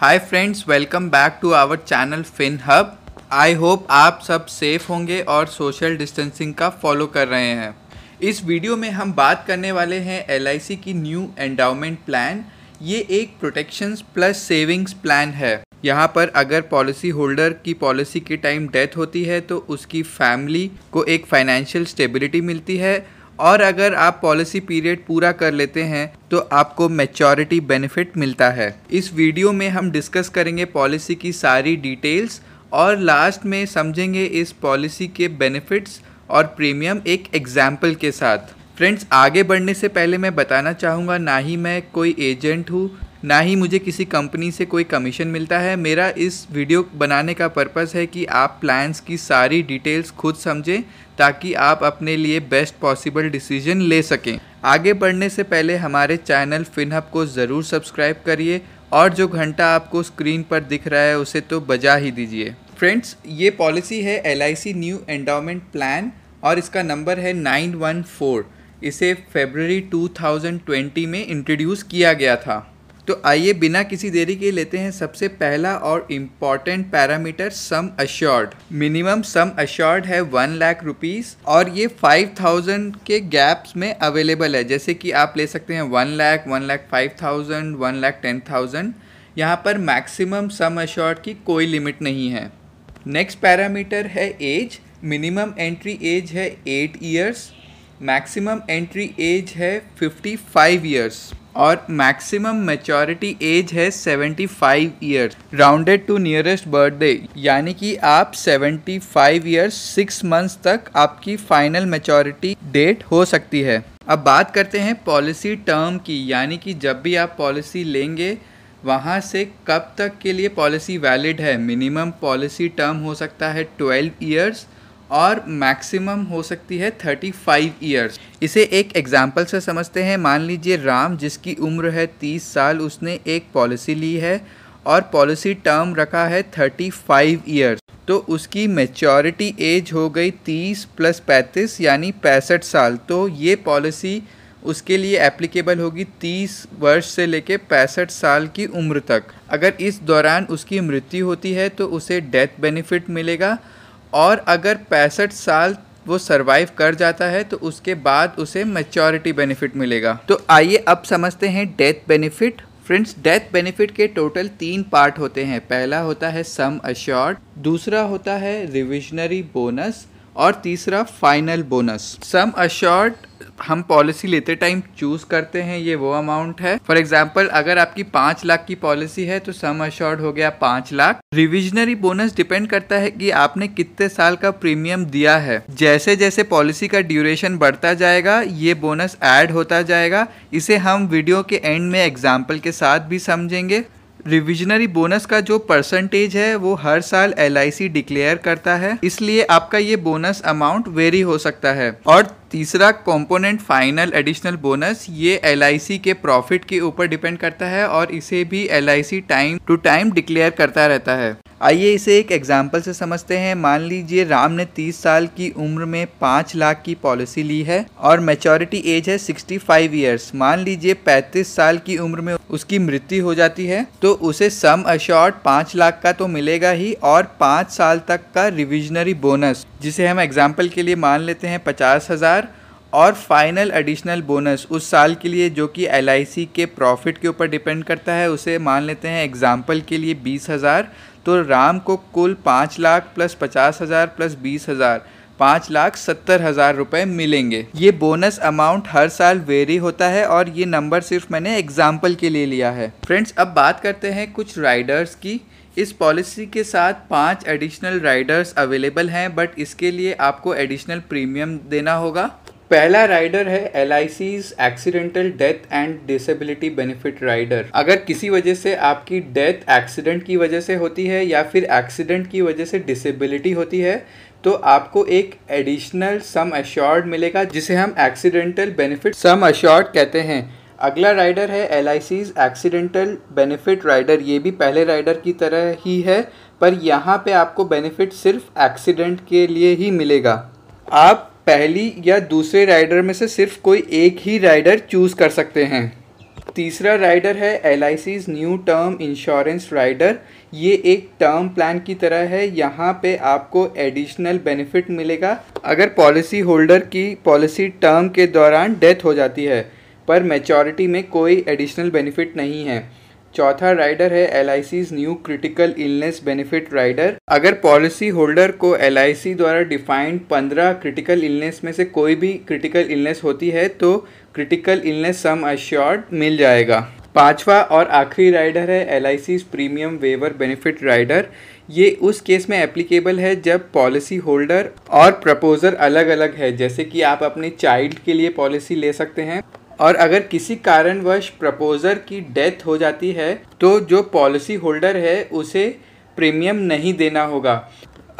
hi friends welcome back to our channel Fin Hub I hope आप सब safe होंगे और सोशल डिस्टेंसिंग का फॉलो कर रहे हैं इस वीडियो में हम बात करने वाले हैं एल की न्यू एंडाउमेंट प्लान ये एक प्रोटेक्शन प्लस सेविंग्स प्लान है यहाँ पर अगर पॉलिसी होल्डर की पॉलिसी के टाइम डेथ होती है तो उसकी फैमिली को एक फाइनेंशियल स्टेबिलिटी मिलती है और अगर आप पॉलिसी पीरियड पूरा कर लेते हैं तो आपको मेचोरिटी बेनिफिट मिलता है इस वीडियो में हम डिस्कस करेंगे पॉलिसी की सारी डिटेल्स और लास्ट में समझेंगे इस पॉलिसी के बेनिफिट्स और प्रीमियम एक एग्जाम्पल के साथ फ्रेंड्स आगे बढ़ने से पहले मैं बताना चाहूँगा ना ही मैं कोई एजेंट हूँ ना ही मुझे किसी कंपनी से कोई कमीशन मिलता है मेरा इस वीडियो बनाने का पर्पस है कि आप प्लान्स की सारी डिटेल्स खुद समझें ताकि आप अपने लिए बेस्ट पॉसिबल डिसीजन ले सकें आगे बढ़ने से पहले हमारे चैनल फिनहब को ज़रूर सब्सक्राइब करिए और जो घंटा आपको स्क्रीन पर दिख रहा है उसे तो बजा ही दीजिए फ्रेंड्स ये पॉलिसी है एल न्यू एंडाउमेंट प्लान और इसका नंबर है नाइन इसे फेबररी 2020 में इंट्रोड्यूस किया गया था तो आइए बिना किसी देरी के लेते हैं सबसे पहला और important parameter sum assured minimum sum assured है वन लाख रुपीज़ और ये फाइव थाउजेंड के गैप्स में अवेलेबल है जैसे कि आप ले सकते हैं one lakh one lakh five thousand one lakh ten thousand यहाँ पर मैक्सिमम सम अश्योर्ड की कोई लिमिट नहीं है नेक्स्ट पैरामीटर है एज मिनिमम एंट्री एज है eight years maximum entry age है 55 ईयर्स और मैक्सिमम मेचोरिटी एज है 75 years rounded to nearest birthday यानी कि आप 75 ईयर्स सिक्स मंथ्स तक आपकी फाइनल मेचोरिटी डेट हो सकती है अब बात करते हैं पॉलिसी टर्म की यानी कि जब भी आप पॉलिसी लेंगे वहाँ से कब तक के लिए पॉलिसी वैलिड है मिनिमम पॉलिसी टर्म हो सकता है 12 ईयर्स और मैक्सिमम हो सकती है 35 ईयर्स इसे एक एग्जाम्पल से समझते हैं मान लीजिए राम जिसकी उम्र है 30 साल उसने एक पॉलिसी ली है और पॉलिसी टर्म रखा है 35 ईयर्स तो उसकी मेच्योरिटी एज हो गई 30 प्लस 35 यानी पैंसठ साल तो ये पॉलिसी उसके लिए एप्लीकेबल होगी 30 वर्ष से लेके पैंसठ साल की उम्र तक अगर इस दौरान उसकी मृत्यु होती है तो उसे डेथ बेनिफिट मिलेगा और अगर पैंसठ साल वो सरवाइव कर जाता है तो उसके बाद उसे मेच्योरिटी बेनिफिट मिलेगा तो आइए अब समझते हैं death benefit friends death benefit के टोटल तीन पार्ट होते हैं पहला होता है सम अश्योर्ड दूसरा होता है रिविजनरी बोनस और तीसरा फाइनल बोनस सम अशॉर्ट हम पॉलिसी लेते टाइम चूज करते हैं ये वो अमाउंट है फॉर एग्जाम्पल अगर आपकी पांच लाख की पॉलिसी है तो सम अश्योर्ड हो गया पांच लाख रिविजनरी बोनस डिपेंड करता है कि आपने कितने साल का प्रीमियम दिया है जैसे जैसे पॉलिसी का ड्यूरेशन बढ़ता जाएगा ये बोनस ऐड होता जाएगा इसे हम वीडियो के एंड में एग्जाम्पल के साथ भी समझेंगे रिविजनरी बोनस का जो परसेंटेज है वो हर साल एल डिक्लेयर करता है इसलिए आपका ये बोनस अमाउंट वेरी हो सकता है और तीसरा कंपोनेंट फाइनल एडिशनल बोनस ये एल के प्रॉफिट के ऊपर डिपेंड करता है और इसे भी L time to time declare करता रहता है आइए इसे एक एग्जाम्पल से समझते हैं मान लीजिए राम ने 30 साल की उम्र में 5 लाख की पॉलिसी ली है और मेचोरिटी एज है 65 इयर्स मान लीजिए 35 साल की उम्र में उसकी मृत्यु हो जाती है तो उसे सम अशॉर्ट पाँच लाख का तो मिलेगा ही और पाँच साल तक का रिविजनरी बोनस जिसे हम एग्जाम्पल के लिए मान लेते हैं पचास हज़ार और फाइनल एडिशनल बोनस उस साल के लिए जो कि एल के प्रॉफिट के ऊपर डिपेंड करता है उसे मान लेते हैं एग्जाम्पल के लिए बीस हज़ार तो राम को कुल पाँच लाख प्लस पचास हज़ार प्लस बीस हज़ार पाँच लाख सत्तर हज़ार रुपये मिलेंगे ये बोनस अमाउंट हर साल वेरी होता है और ये नंबर सिर्फ मैंने एग्जाम्पल के लिए लिया है फ्रेंड्स अब बात करते हैं कुछ राइडर्स की इस पॉलिसी के साथ पांच एडिशनल राइडर्स अवेलेबल हैं बट इसके लिए आपको एडिशनल प्रीमियम देना होगा पहला राइडर है L accidental death and disability benefit rider अगर किसी वजह से आपकी डेथ एक्सीडेंट की वजह से होती है या फिर एक्सीडेंट की वजह से डिसेबिलिटी होती है तो आपको एक एडिशनल सम अश्योर्ड मिलेगा जिसे हम एक्सीडेंटल बेनिफिट सम अश्योर्ड कहते हैं अगला राइडर है एल एक्सीडेंटल बेनिफिट राइडर ये भी पहले राइडर की तरह ही है पर यहाँ पे आपको बेनिफिट सिर्फ एक्सीडेंट के लिए ही मिलेगा आप पहली या दूसरे राइडर में से सिर्फ कोई एक ही राइडर चूज़ कर सकते हैं तीसरा राइडर है L new term insurance rider ये एक टर्म प्लान की तरह है यहाँ पे आपको एडिशनल बेनिफिट मिलेगा अगर पॉलिसी होल्डर की पॉलिसी टर्म के दौरान डेथ हो जाती है पर मेचोरिटी में कोई एडिशनल बेनिफिट नहीं है चौथा राइडर है L new critical illness benefit rider अगर पॉलिसी होल्डर को एल द्वारा डिफाइंड पंद्रह क्रिटिकल इलनेस में से कोई भी क्रिटिकल इलनेस होती है तो क्रिटिकल इलनेस सम अश्योर्ड मिल जाएगा पांचवा और आखिरी राइडर है L premium waiver benefit rider ये उस केस में एप्लीकेबल है जब पॉलिसी होल्डर और प्रपोजर अलग अलग है जैसे कि आप अपने चाइल्ड के लिए पॉलिसी ले सकते हैं और अगर किसी कारणवश प्रपोज़र की डेथ हो जाती है तो जो पॉलिसी होल्डर है उसे प्रीमियम नहीं देना होगा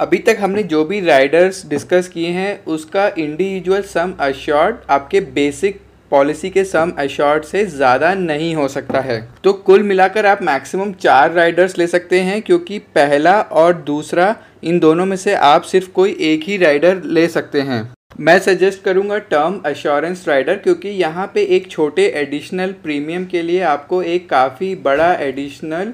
अभी तक हमने जो भी राइडर्स डिस्कस किए हैं उसका इंडिविजुअल सम अश्योर्ड आपके बेसिक पॉलिसी के सम अश्योर्ड से ज़्यादा नहीं हो सकता है तो कुल मिलाकर आप मैक्सिमम चार राइडर्स ले सकते हैं क्योंकि पहला और दूसरा इन दोनों में से आप सिर्फ कोई एक ही राइडर ले सकते हैं मैं सजेस्ट करूँगा टर्म अश्योरेंस राइडर क्योंकि यहाँ पे एक छोटे एडिशनल प्रीमियम के लिए आपको एक काफ़ी बड़ा additional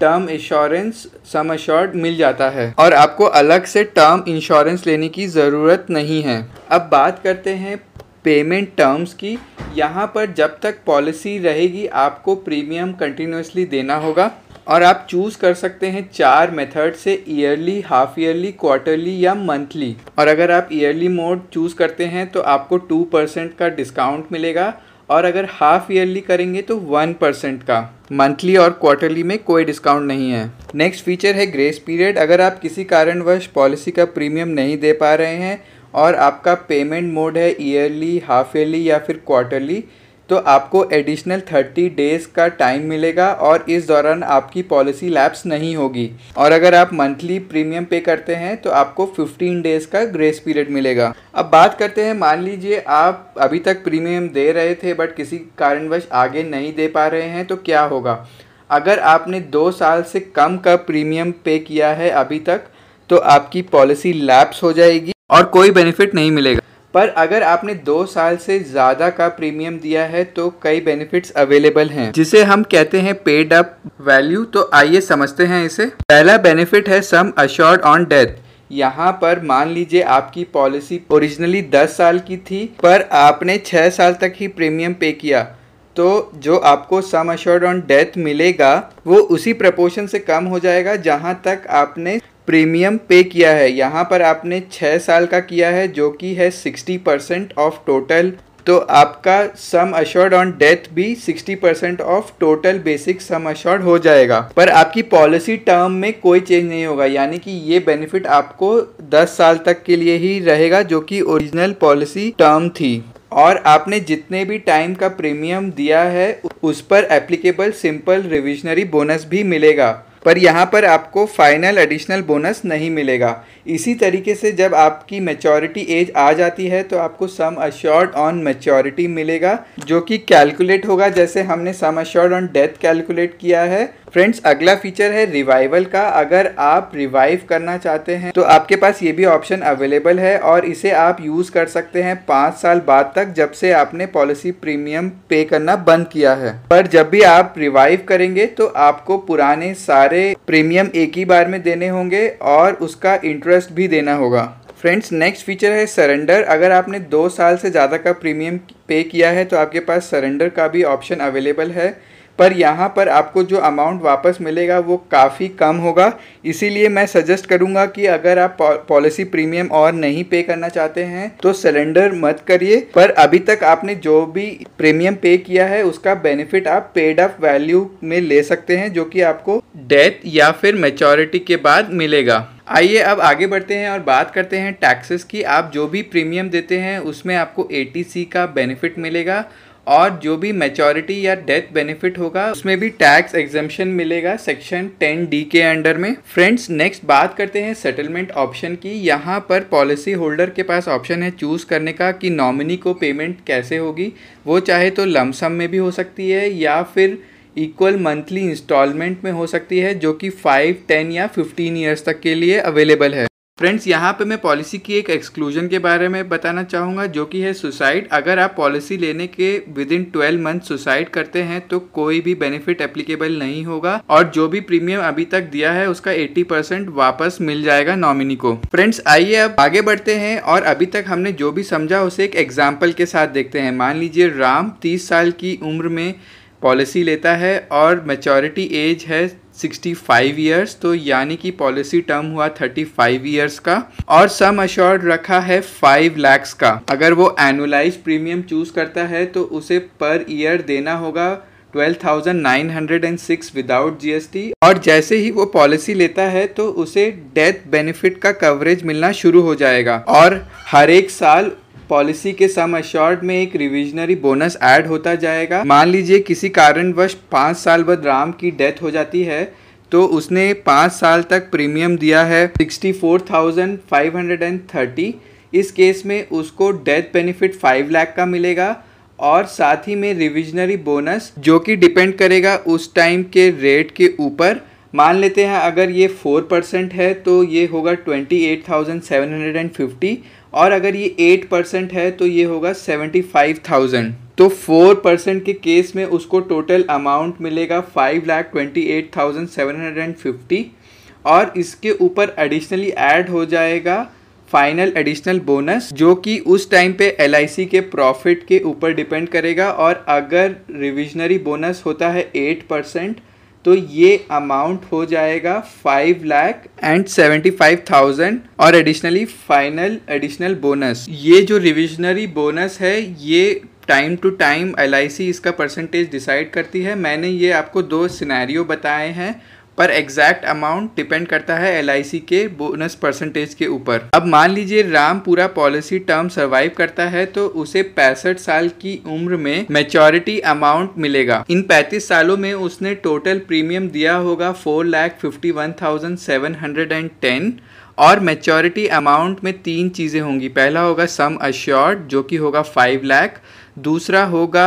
term insurance sum assured मिल जाता है और आपको अलग से टर्म इंश्योरेंस लेने की ज़रूरत नहीं है अब बात करते हैं पेमेंट टर्म्स की यहाँ पर जब तक पॉलिसी रहेगी आपको प्रीमियम कंटिन्यूसली देना होगा और आप चूज़ कर सकते हैं चार मेथड से ईयरली हाफ ईयरली क्वार्टरली या मंथली और अगर आप ईयरली मोड चूज़ करते हैं तो आपको टू परसेंट का डिस्काउंट मिलेगा और अगर हाफ ईयरली करेंगे तो वन परसेंट का मंथली और क्वार्टरली में कोई डिस्काउंट नहीं है नेक्स्ट फीचर है ग्रेस पीरियड अगर आप किसी कारणवश पॉलिसी का प्रीमियम नहीं दे पा रहे हैं और आपका पेमेंट मोड है ईयरली हाफ ईयरली या फिर क्वार्टरली तो आपको एडिशनल थर्टी डेज़ का टाइम मिलेगा और इस दौरान आपकी पॉलिसी लैप्स नहीं होगी और अगर आप मंथली प्रीमियम पे करते हैं तो आपको फिफ्टीन डेज़ का ग्रेस पीरियड मिलेगा अब बात करते हैं मान लीजिए आप अभी तक प्रीमियम दे रहे थे बट किसी कारणवश आगे नहीं दे पा रहे हैं तो क्या होगा अगर आपने दो साल से कम का प्रीमियम पे किया है अभी तक तो आपकी पॉलिसी लैप्स हो जाएगी और कोई बेनिफिट नहीं मिलेगा पर अगर आपने दो साल से ज़्यादा का प्रीमियम दिया है तो कई बेनिफिट्स अवेलेबल हैं जिसे हम कहते हैं पेड अप वैल्यू तो आइए समझते हैं इसे पहला बेनिफिट है सम अश्योर्ड ऑन डेथ यहाँ पर मान लीजिए आपकी पॉलिसी ओरिजिनली 10 साल की थी पर आपने 6 साल तक ही प्रीमियम पे किया तो जो आपको सम अश्योर्ड ऑन डेथ मिलेगा वो उसी प्रपोर्शन से कम हो जाएगा जहाँ तक आपने प्रीमियम पे किया है यहाँ पर आपने छः साल का किया है जो कि है सिक्सटी परसेंट ऑफ टोटल तो आपका सम अश्योर्ड ऑन डेथ भी 60 percent of total basic sum assured हो जाएगा पर आपकी पॉलिसी टर्म में कोई चेंज नहीं होगा यानी कि ये बेनिफिट आपको 10 साल तक के लिए ही रहेगा जो कि ओरिजिनल पॉलिसी टर्म थी और आपने जितने भी टाइम का प्रीमियम दिया है उस पर एप्लीकेबल सिंपल रिविजनरी बोनस भी मिलेगा पर यहाँ पर आपको फाइनल एडिशनल बोनस नहीं मिलेगा इसी तरीके से जब आपकी मेचोरिटी एज आ जाती है तो आपको सम अश्योर्ड ऑन मेचोरिटी मिलेगा जो कि कैलकुलेट होगा जैसे हमने sum assured on death calculate किया है फ्रेंड्स अगला फीचर है रिवाइवल का अगर आप रिवाइव करना चाहते हैं तो आपके पास ये भी ऑप्शन अवेलेबल है और इसे आप यूज़ कर सकते हैं पाँच साल बाद तक जब से आपने पॉलिसी प्रीमियम पे करना बंद किया है पर जब भी आप रिवाइव करेंगे तो आपको पुराने सारे प्रीमियम एक ही बार में देने होंगे और उसका इंटरेस्ट इंटरेस्ट भी देना होगा फ्रेंड्स नेक्स्ट फीचर है सरेंडर अगर आपने दो साल से ज़्यादा का प्रीमियम पे किया है तो आपके पास सरेंडर का भी ऑप्शन अवेलेबल है पर यहाँ पर आपको जो अमाउंट वापस मिलेगा वो काफ़ी कम होगा इसीलिए मैं सजेस्ट करूँगा कि अगर आप पॉलिसी प्रीमियम और नहीं पे करना चाहते हैं तो सिलेंडर मत करिए पर अभी तक आपने जो भी प्रीमियम पे किया है उसका बेनिफिट आप पेड अप वैल्यू में ले सकते हैं जो कि आपको डेथ या फिर मेचोरिटी के बाद मिलेगा आइए अब आगे बढ़ते हैं और बात करते हैं टैक्सेस की आप जो भी प्रीमियम देते हैं उसमें आपको ए का बेनिफिट मिलेगा और जो भी मेचोरिटी या डेथ बेनिफिट होगा उसमें भी टैक्स एग्जामेशन मिलेगा सेक्शन 10 डी के अंडर में फ्रेंड्स नेक्स्ट बात करते हैं सेटलमेंट ऑप्शन की यहाँ पर पॉलिसी होल्डर के पास ऑप्शन है चूज़ करने का कि नॉमिनी को पेमेंट कैसे होगी वो चाहे तो लमसम में भी हो सकती है या फिर इक्वल मंथली इंस्टॉलमेंट में हो सकती है जो कि फाइव टेन या फिफ्टीन ईयर्स तक के लिए अवेलेबल है फ्रेंड्स यहाँ पे मैं पॉलिसी की एक एक्सक्लूजन के बारे में बताना चाहूँगा जो कि है सुसाइड अगर आप पॉलिसी लेने के within twelve month suicide करते हैं तो कोई भी बेनिफिट एप्लीकेबल नहीं होगा और जो भी प्रीमियम अभी तक दिया है उसका एट्टी परसेंट वापस मिल जाएगा नॉमिनी को फ्रेंड्स आइए अब आगे बढ़ते हैं और अभी तक हमने जो भी समझा उसे एक एग्जाम्पल के साथ देखते हैं मान लीजिए राम तीस साल की उम्र में पॉलिसी लेता है और मेचोरिटी एज है सिक्सटी फाइव ईयर्स तो यानी कि पॉलिसी टर्म हुआ थर्टी फाइव ईयर्स का और सम अश्योर्ड रखा है फाइव लैक्स का अगर वो एनुअलाइज प्रीमियम चूज करता है तो उसे पर ईयर देना होगा 12,906 विदाउट जीएसटी और जैसे ही वो पॉलिसी लेता है तो उसे डेथ बेनिफिट का कवरेज मिलना शुरू हो जाएगा और हर एक साल पॉलिसी के सम अशॉर्ट में एक रिविजनरी बोनस ऐड होता जाएगा मान लीजिए किसी कारणवश पाँच साल बाद राम की डेथ हो जाती है तो उसने पाँच साल तक प्रीमियम दिया है sixty four thousand five hundred and thirty इस केस में उसको डेथ बेनिफिट फाइव लाख का मिलेगा और साथ ही में रिविजनरी बोनस जो कि डिपेंड करेगा उस टाइम के रेट के ऊपर मान लेते हैं अगर ये फोर परसेंट है तो ये होगा twenty eight thousand seven hundred and fifty और अगर ये एट परसेंट है तो ये होगा सेवेंटी फाइव थाउजेंड तो फोर परसेंट के केस में उसको टोटल अमाउंट मिलेगा five lakh twenty eight thousand seven hundred and fifty और इसके ऊपर एडिशनली ऐड हो जाएगा फाइनल एडिशनल बोनस जो कि उस टाइम पे एल के प्रॉफिट के ऊपर डिपेंड करेगा और अगर रिविजनरी बोनस होता है एट परसेंट तो ये अमाउंट हो जाएगा five lakh and seventy five thousand और एडिशनली फाइनल एडिशनल बोनस ये जो रिविजनरी बोनस है ये टाइम टू टाइम एल इसका परसेंटेज डिसाइड करती है मैंने ये आपको दो सिनेरियो बताए हैं पर एग्जैक्ट अमाउंट डिपेंड करता है एल के बोनस परसेंटेज के ऊपर अब मान लीजिए राम पूरा पॉलिसी टर्म सर्वाइव करता है तो उसे पैंसठ साल की उम्र में मेच्योरिटी अमाउंट मिलेगा इन पैतीस सालों में उसने टोटल प्रीमियम दिया होगा four lakh fifty one thousand seven hundred and ten और मेच्योरिटी अमाउंट में तीन चीज़ें होंगी पहला होगा सम अश्योर्ड जो कि होगा फाइव लैख दूसरा होगा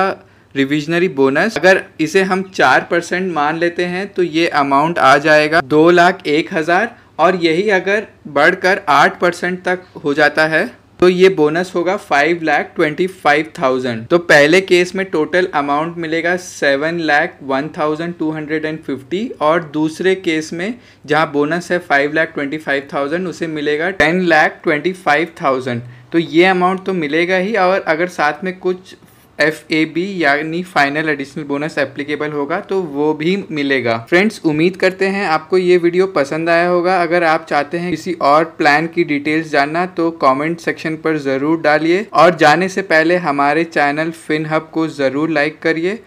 रिविजनरी बोनस अगर इसे हम चार परसेंट मान लेते हैं तो ये अमाउंट आ जाएगा दो लाख एक हज़ार और यही अगर बढ़कर आठ परसेंट तक हो जाता है तो ये बोनस होगा five lakh twenty five thousand तो पहले केस में टोटल अमाउंट मिलेगा seven lakh one thousand two hundred and fifty और दूसरे केस में जहाँ बोनस है five lakh twenty five thousand उसे मिलेगा ten lakh twenty five thousand तो ये अमाउंट तो मिलेगा ही और अगर साथ में कुछ एफ ए बी यानी फाइनल एडिशनल बोनस एप्लीकेबल होगा तो वो भी मिलेगा फ्रेंड्स उम्मीद करते हैं आपको ये वीडियो पसंद आया होगा अगर आप चाहते हैं किसी और प्लान की डिटेल्स जानना तो कमेंट सेक्शन पर ज़रूर डालिए और जाने से पहले हमारे चैनल फिन हब को ज़रूर लाइक करिए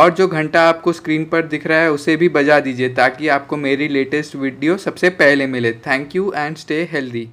और जो घंटा आपको स्क्रीन पर दिख रहा है उसे भी बजा दीजिए ताकि आपको मेरी लेटेस्ट वीडियो सबसे पहले मिले thank you and stay healthy